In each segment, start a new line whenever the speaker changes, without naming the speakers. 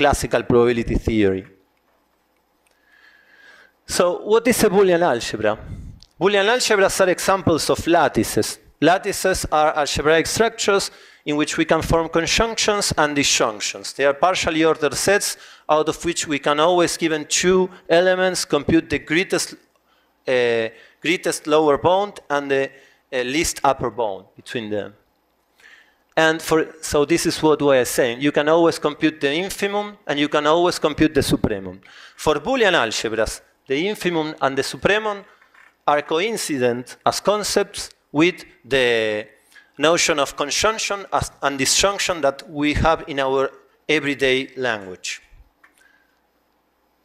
classical probability theory. So what is a Boolean algebra? Boolean algebras are examples of lattices. Lattices are algebraic structures in which we can form conjunctions and disjunctions. They are partially ordered sets out of which we can always, given two elements, compute the greatest, uh, greatest lower bound and the uh, least upper bound between them. And for, so this is what we are saying. You can always compute the infimum and you can always compute the supremum. For Boolean algebras, the infimum and the supremum are coincident as concepts with the notion of conjunction and disjunction that we have in our everyday language.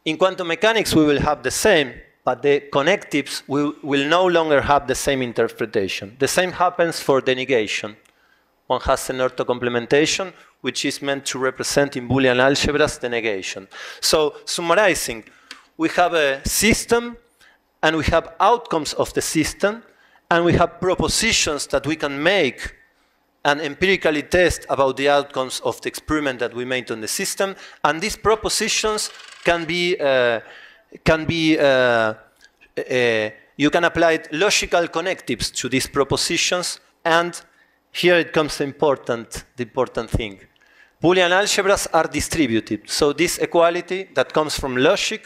In quantum mechanics, we will have the same, but the connectives will, will no longer have the same interpretation. The same happens for the negation. One has an orthocomplementation, which is meant to represent in Boolean algebras the negation. So summarizing, we have a system, and we have outcomes of the system, and we have propositions that we can make and empirically test about the outcomes of the experiment that we made on the system. And these propositions can be, uh, can be uh, uh, you can apply logical connectives to these propositions and here it comes important, the important thing. Boolean algebras are distributed, so this equality that comes from logic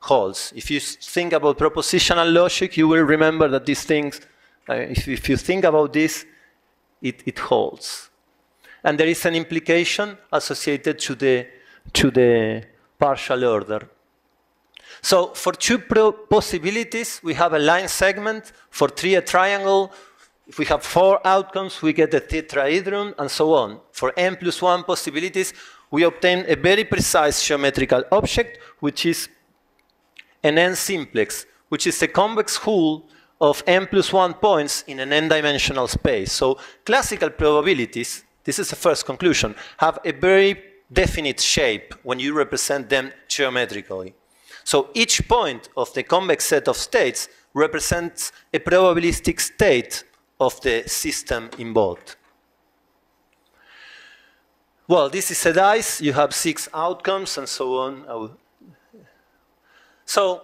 holds. If you think about propositional logic, you will remember that these things, uh, if, if, you think about this, it, it holds. And there is an implication associated to the, to the partial order. So for two possibilities, we have a line segment, for three a triangle, if we have four outcomes, we get the tetrahedron and so on. For n plus one possibilities, we obtain a very precise geometrical object, which is an n simplex, which is a convex hull of n plus one points in an n-dimensional space. So classical probabilities, this is the first conclusion, have a very definite shape when you represent them geometrically. So each point of the convex set of states represents a probabilistic state of the system involved. Well, this is a dice. You have six outcomes and so on. So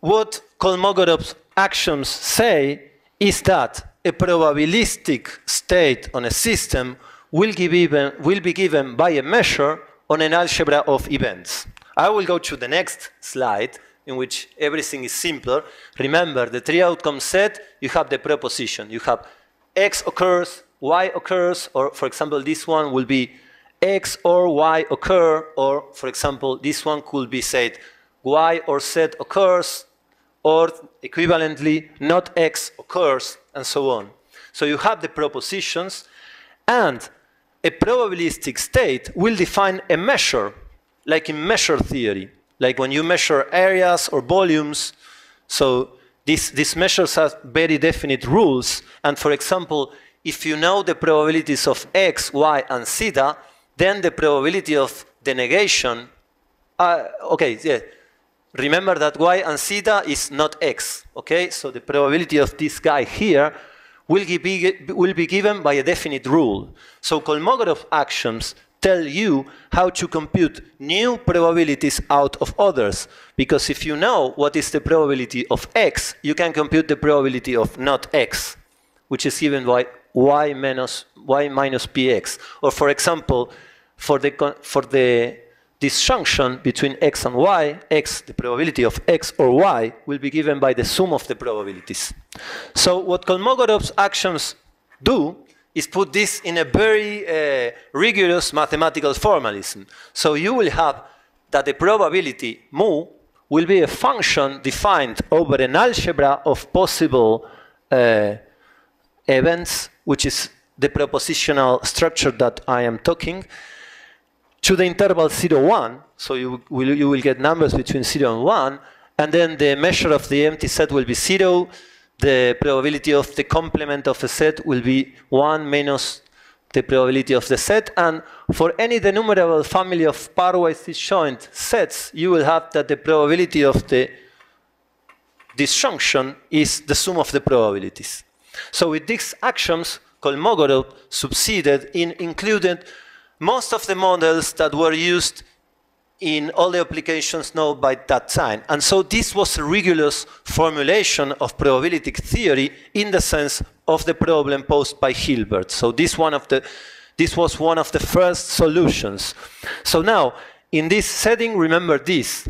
what Kolmogorov's actions say is that a probabilistic state on a system will, even, will be given by a measure on an algebra of events. I will go to the next slide in which everything is simpler. Remember, the three outcome set, you have the preposition. You have x occurs, y occurs, or for example, this one will be x or y occur, or for example, this one could be said y or z occurs, or equivalently, not x occurs, and so on. So you have the propositions, and a probabilistic state will define a measure, like in measure theory like when you measure areas or volumes. So these, these measures have very definite rules. And for example, if you know the probabilities of x, y, and zeta, then the probability of the negation, uh, okay, yeah. Remember that y and zeta is not x, okay? So the probability of this guy here will, be will be given by a definite rule. So Kolmogorov actions tell you how to compute new probabilities out of others. Because if you know what is the probability of x, you can compute the probability of not x, which is given by y minus, y minus px. Or for example, for the, for the disjunction between x and y, x, the probability of x or y, will be given by the sum of the probabilities. So what Kolmogorov's actions do is put this in a very uh, rigorous mathematical formalism. So you will have that the probability mu will be a function defined over an algebra of possible uh, events, which is the propositional structure that I am talking, to the interval 0, 1. So you will, you will get numbers between 0 and 1. And then the measure of the empty set will be 0, the probability of the complement of a set will be 1 minus the probability of the set. And for any denumerable family of pairwise disjoint sets, you will have that the probability of the disjunction is the sum of the probabilities. So with these axioms, Kolmogorov succeeded in including most of the models that were used in all the applications known by that time. And so this was a rigorous formulation of probability theory in the sense of the problem posed by Hilbert. So this, one of the, this was one of the first solutions. So now, in this setting, remember this.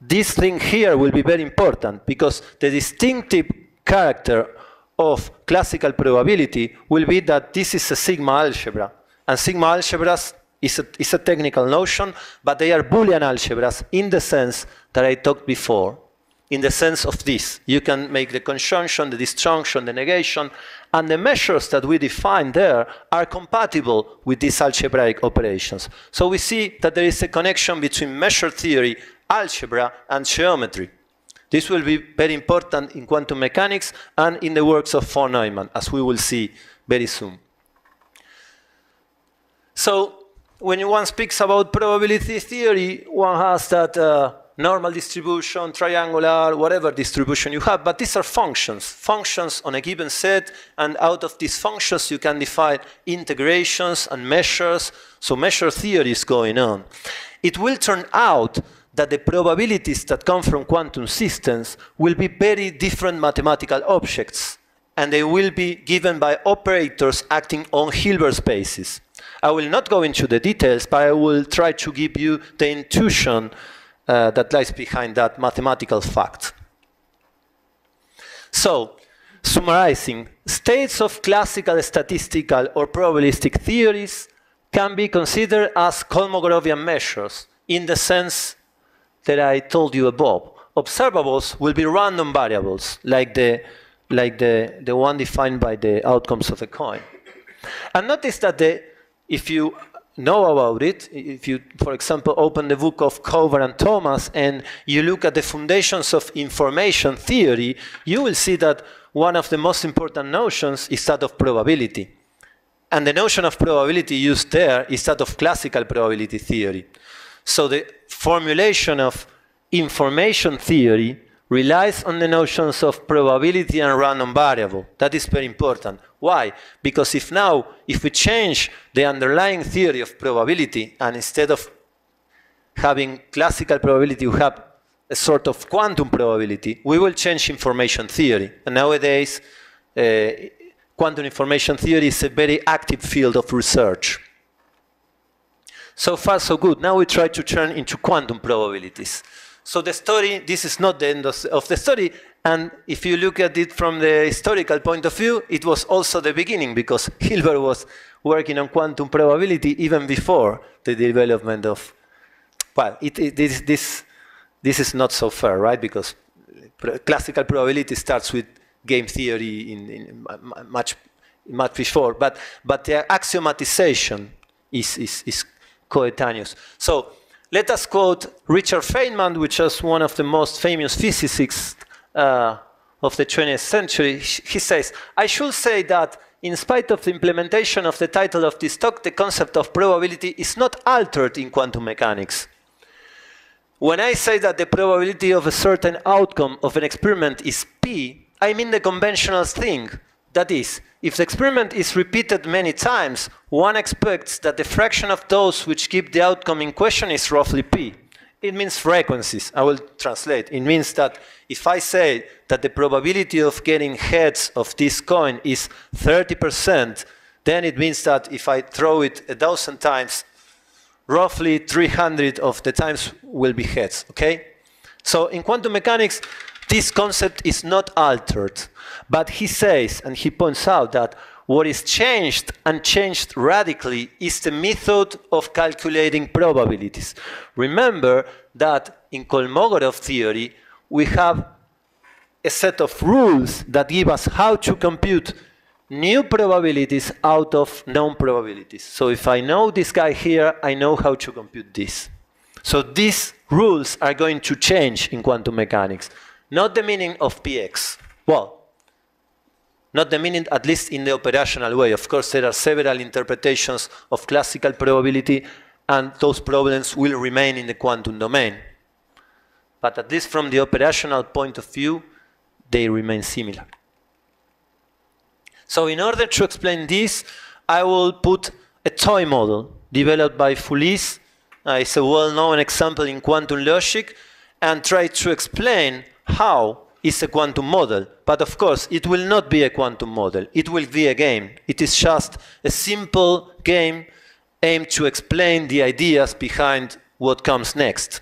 This thing here will be very important because the distinctive character of classical probability will be that this is a sigma algebra. And sigma algebras is a, is a technical notion, but they are Boolean algebras in the sense that I talked before, in the sense of this. You can make the conjunction, the disjunction, the negation, and the measures that we define there are compatible with these algebraic operations. So we see that there is a connection between measure theory, algebra, and geometry. This will be very important in quantum mechanics and in the works of von Neumann, as we will see very soon. So when one speaks about probability theory, one has that uh, normal distribution, triangular, whatever distribution you have, but these are functions, functions on a given set, and out of these functions you can define integrations and measures, so measure theory is going on. It will turn out that the probabilities that come from quantum systems will be very different mathematical objects, and they will be given by operators acting on Hilbert spaces. I will not go into the details, but I will try to give you the intuition uh, that lies behind that mathematical fact. So, summarizing, states of classical statistical or probabilistic theories can be considered as Kolmogorovian measures in the sense that I told you above. Observables will be random variables, like the, like the, the one defined by the outcomes of a coin. And notice that the if you know about it, if you, for example, open the book of Cover and Thomas and you look at the foundations of information theory, you will see that one of the most important notions is that of probability. And the notion of probability used there is that of classical probability theory. So the formulation of information theory relies on the notions of probability and random variable. That is very important. Why? Because if now, if we change the underlying theory of probability and instead of having classical probability, we have a sort of quantum probability, we will change information theory. And nowadays, uh, quantum information theory is a very active field of research. So far, so good. Now we try to turn into quantum probabilities. So the story, this is not the end of, the story. And if you look at it from the historical point of view, it was also the beginning because Hilbert was working on quantum probability even before the development of, well, it, it, this, this, this is not so fair, right? Because classical probability starts with game theory in, in much, much before. But, but their axiomatization is, is, is coetaneous. So let us quote Richard Feynman, which is one of the most famous physicists uh, of the 20th century. He says, I should say that in spite of the implementation of the title of this talk, the concept of probability is not altered in quantum mechanics. When I say that the probability of a certain outcome of an experiment is p, I mean the conventional thing, that is, if the experiment is repeated many times, one expects that the fraction of those which keep the outcome in question is roughly p. It means frequencies. I will translate. It means that if I say that the probability of getting heads of this coin is 30%, then it means that if I throw it a thousand times, roughly 300 of the times will be heads, okay? So in quantum mechanics, this concept is not altered, but he says, and he points out that what is changed and changed radically is the method of calculating probabilities. Remember that in Kolmogorov theory, we have a set of rules that give us how to compute new probabilities out of known probabilities. So if I know this guy here, I know how to compute this. So these rules are going to change in quantum mechanics. Not the meaning of px. Well, not the meaning, at least in the operational way. Of course, there are several interpretations of classical probability, and those problems will remain in the quantum domain. But at least from the operational point of view, they remain similar. So in order to explain this, I will put a toy model developed by Foulis. Uh, it's a well-known example in quantum logic, and try to explain how is a quantum model, but of course it will not be a quantum model. It will be a game. It is just a simple game aimed to explain the ideas behind what comes next.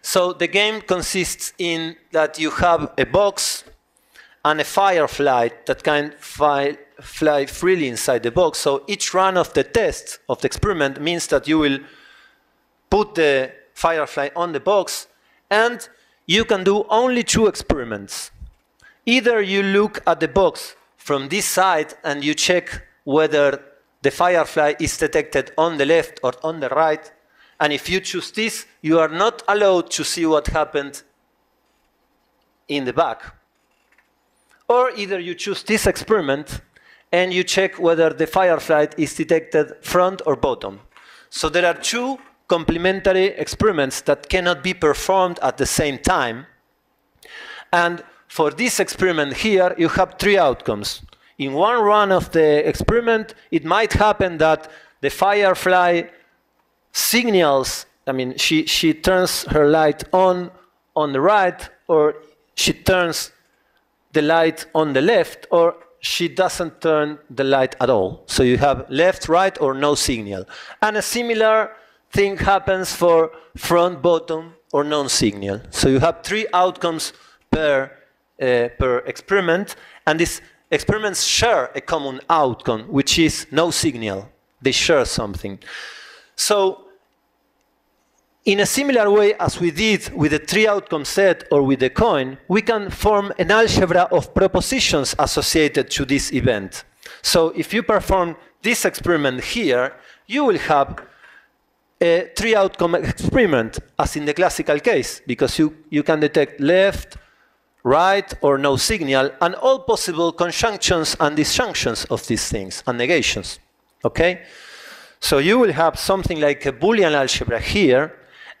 So the game consists in that you have a box and a firefly that can fly, fly freely inside the box. So each run of the test of the experiment means that you will put the firefly on the box and you can do only two experiments. Either you look at the box from this side and you check whether the firefly is detected on the left or on the right. And if you choose this, you are not allowed to see what happened in the back. Or either you choose this experiment and you check whether the firefly is detected front or bottom. So there are two complementary experiments that cannot be performed at the same time. And for this experiment here, you have three outcomes. In one run of the experiment, it might happen that the firefly signals, I mean, she, she turns her light on on the right, or she turns the light on the left, or she doesn't turn the light at all. So you have left, right, or no signal. And a similar thing happens for front, bottom, or non-signal. So you have three outcomes per, uh, per experiment, and these experiments share a common outcome, which is no signal. They share something. So in a similar way as we did with the three outcome set or with the coin, we can form an algebra of propositions associated to this event. So if you perform this experiment here, you will have a three outcome experiment, as in the classical case, because you, you can detect left, right, or no signal, and all possible conjunctions and disjunctions of these things and negations. Okay? So you will have something like a Boolean algebra here,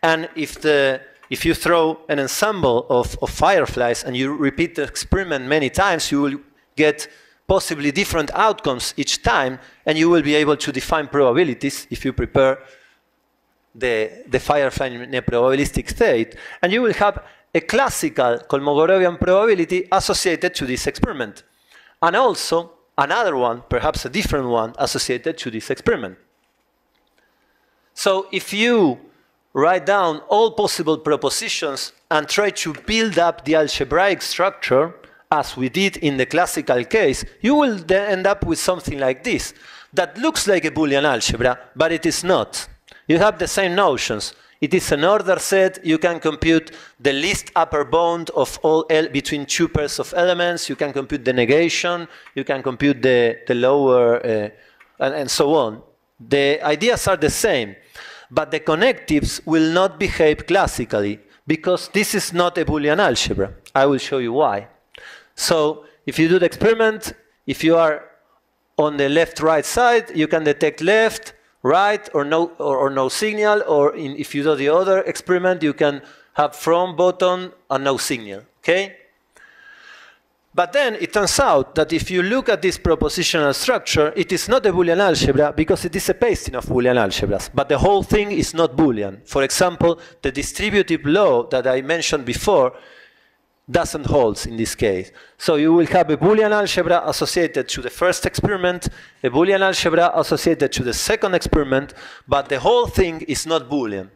and if the if you throw an ensemble of, of fireflies and you repeat the experiment many times, you will get possibly different outcomes each time, and you will be able to define probabilities if you prepare the, the Firefly in a probabilistic state, and you will have a classical Kolmogorovian probability associated to this experiment, and also another one, perhaps a different one, associated to this experiment. So if you write down all possible propositions and try to build up the algebraic structure, as we did in the classical case, you will end up with something like this, that looks like a Boolean algebra, but it is not you have the same notions. It is an order set. You can compute the least upper bound of all L between two pairs of elements. You can compute the negation. You can compute the, the lower, uh, and, and so on. The ideas are the same, but the connectives will not behave classically because this is not a Boolean algebra. I will show you why. So if you do the experiment, if you are on the left-right side, you can detect left, right or no, or, or no signal, or in, if you do the other experiment, you can have from button and no signal, okay? But then it turns out that if you look at this propositional structure, it is not a Boolean algebra because it is a pasting of Boolean algebras. But the whole thing is not Boolean. For example, the distributive law that I mentioned before doesn't hold in this case. So you will have a Boolean algebra associated to the first experiment, a Boolean algebra associated to the second experiment, but the whole thing is not Boolean.